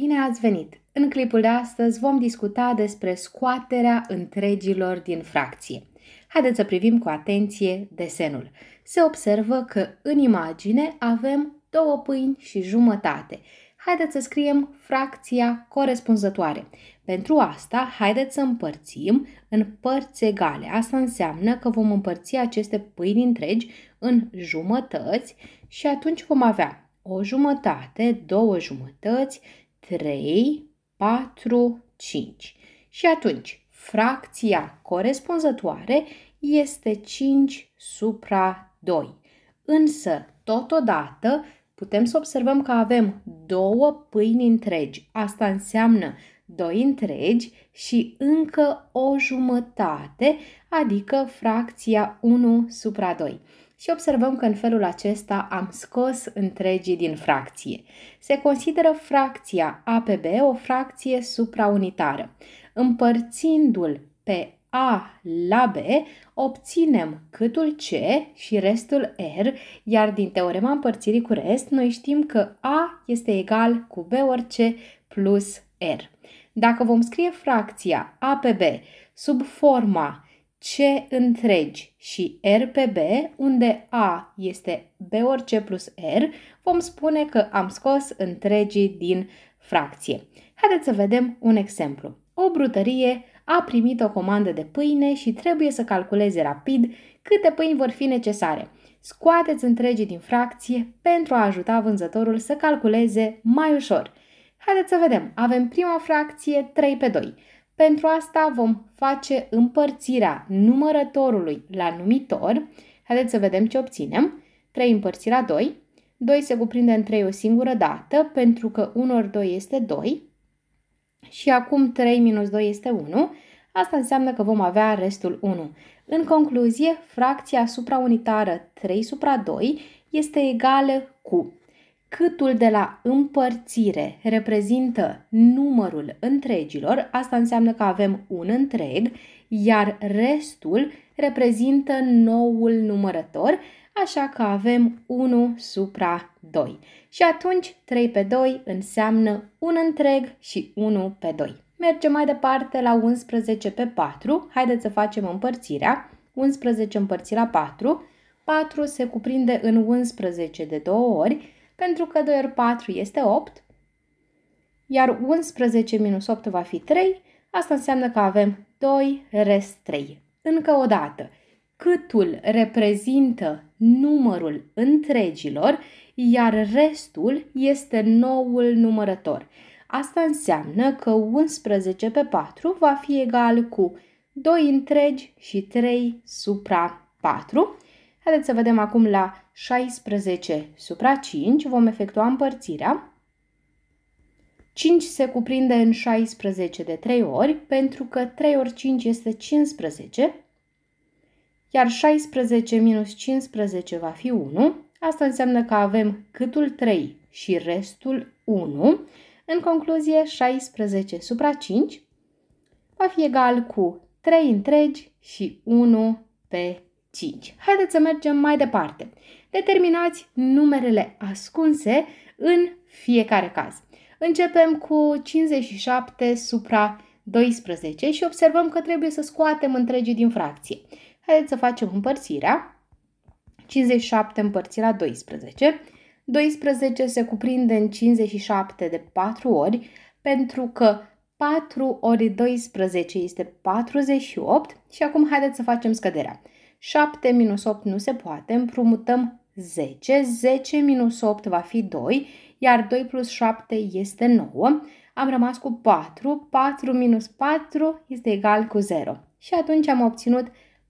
Bine ați venit! În clipul de astăzi vom discuta despre scoaterea întregilor din fracție. Haideți să privim cu atenție desenul. Se observă că în imagine avem două pâini și jumătate. Haideți să scriem fracția corespunzătoare. Pentru asta, haideți să împărțim în părți egale. Asta înseamnă că vom împărți aceste pâini întregi în jumătăți și atunci vom avea o jumătate, două jumătăți 3, 4, 5. Și atunci, fracția corespunzătoare este 5 supra 2. Însă, totodată, putem să observăm că avem două pâini întregi. Asta înseamnă 2 întregi și încă o jumătate, adică fracția 1 supra 2 și observăm că în felul acesta am scos întregii din fracție. Se consideră fracția a pe b o fracție supraunitară. Împărțindu-l pe a la B, obținem câtul C și restul R, iar din teorema împărțirii cu rest, noi știm că A este egal cu B ori C plus R. Dacă vom scrie fracția A pe B sub forma C întregi și R pe B, unde A este B ori C plus R, vom spune că am scos întregii din fracție. Haideți să vedem un exemplu. O brutărie a primit o comandă de pâine și trebuie să calculeze rapid câte pâini vor fi necesare. Scoateți întregii din fracție pentru a ajuta vânzătorul să calculeze mai ușor. Haideți să vedem. Avem prima fracție 3 pe 2. Pentru asta vom face împărțirea numărătorului la numitor. Haideți să vedem ce obținem. 3 împărțit la 2. 2 se cuprinde în 3 o singură dată, pentru că 1 ori 2 este 2. Și acum 3 minus 2 este 1. Asta înseamnă că vom avea restul 1. În concluzie, fracția supraunitară 3 supra 2 este egală cu Câtul de la împărțire reprezintă numărul întregilor, asta înseamnă că avem un întreg, iar restul reprezintă noul numărător, așa că avem 1 supra 2. Și atunci 3 pe 2 înseamnă un întreg și 1 pe 2. Mergem mai departe la 11 pe 4. Haideți să facem împărțirea. 11 împărțit la 4. 4 se cuprinde în 11 de două ori, pentru că 2 ori 4 este 8, iar 11 minus 8 va fi 3, asta înseamnă că avem 2 rest 3. Încă o dată, câtul reprezintă numărul întregilor, iar restul este noul numărător. Asta înseamnă că 11 pe 4 va fi egal cu 2 întregi și 3 supra 4 Haideți să vedem acum la 16 supra 5, vom efectua împărțirea. 5 se cuprinde în 16 de 3 ori, pentru că 3 ori 5 este 15, iar 16 minus 15 va fi 1. Asta înseamnă că avem câtul 3 și restul 1. În concluzie, 16 supra 5 va fi egal cu 3 întregi și 1 pe 5. Haideți să mergem mai departe. Determinați numerele ascunse în fiecare caz. Începem cu 57 supra 12 și observăm că trebuie să scoatem întregii din fracție. Haideți să facem împărțirea. 57 împărțit la 12. 12 se cuprinde în 57 de 4 ori, pentru că 4 ori 12 este 48 și acum haideți să facem scăderea. 7 minus 8 nu se poate, împrumutăm 10, 10 minus 8 va fi 2, iar 2 plus 7 este 9. Am rămas cu 4, 4 minus 4 este egal cu 0. Și atunci am obținut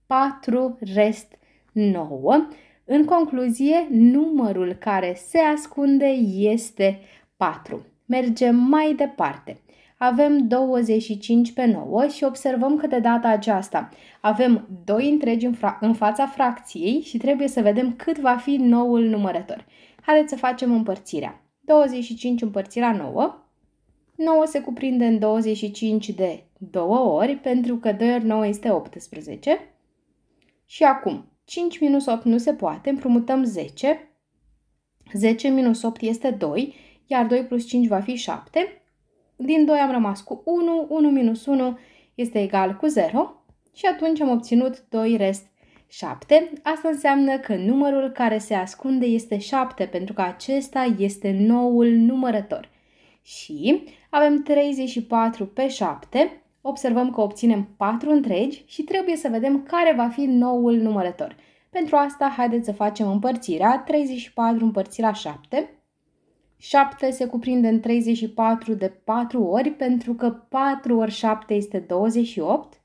4 rest 9. În concluzie, numărul care se ascunde este 4. Mergem mai departe avem 25 pe 9 și observăm că de data aceasta avem 2 întregi în, fra- în fața fracției și trebuie să vedem cât va fi noul numărător. Haideți să facem împărțirea. 25 împărțit la 9. 9 se cuprinde în 25 de 2 ori, pentru că 2 ori 9 este 18. Și acum, 5 minus 8 nu se poate, împrumutăm 10. 10 minus 8 este 2, iar 2 plus 5 va fi 7. Din 2 am rămas cu 1, 1 minus 1 este egal cu 0 și atunci am obținut 2 rest 7. Asta înseamnă că numărul care se ascunde este 7 pentru că acesta este noul numărător. Și avem 34 pe 7, observăm că obținem 4 întregi și trebuie să vedem care va fi noul numărător. Pentru asta, haideți să facem împărțirea 34 împărțit la 7, 7 se cuprinde în 34 de 4 ori, pentru că 4 ori 7 este 28.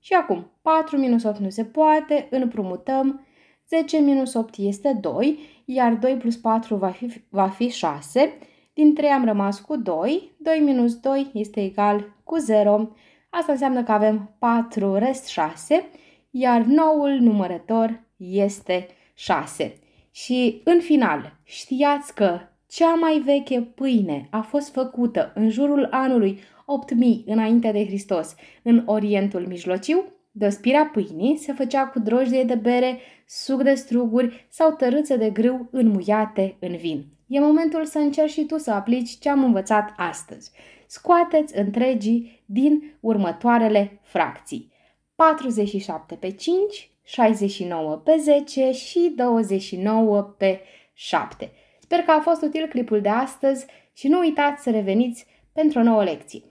Și acum, 4 minus 8 nu se poate, împrumutăm, 10 minus 8 este 2, iar 2 plus 4 va fi, va fi 6. Din 3 am rămas cu 2, 2 minus 2 este egal cu 0. Asta înseamnă că avem 4 rest 6, iar noul numărător este 6. Și în final, știați că cea mai veche pâine a fost făcută în jurul anului 8000 înainte de Hristos în Orientul Mijlociu. dospirea pâinii se făcea cu drojdie de bere, suc de struguri sau tărâțe de grâu înmuiate în vin. E momentul să încerci și tu să aplici ce am învățat astăzi. Scoateți întregii din următoarele fracții. 47 pe 5, 69 pe 10 și 29 pe 7. Sper că a fost util clipul de astăzi și nu uitați să reveniți pentru o nouă lecție.